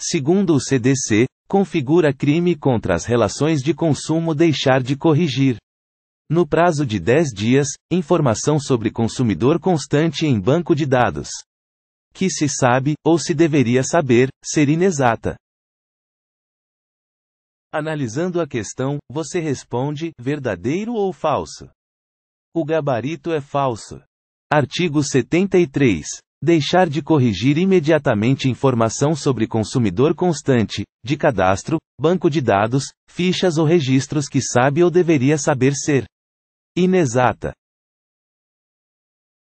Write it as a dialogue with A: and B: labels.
A: segundo o CDC, configura crime contra as relações de consumo deixar de corrigir. No prazo de 10 dias, informação sobre consumidor constante em banco de dados. Que se sabe, ou se deveria saber, ser inexata. Analisando a questão, você responde: verdadeiro ou falso? O gabarito é falso. Artigo 73. Deixar de corrigir imediatamente informação sobre consumidor constante, de cadastro, banco de dados, fichas ou registros que sabe ou deveria saber ser inexata.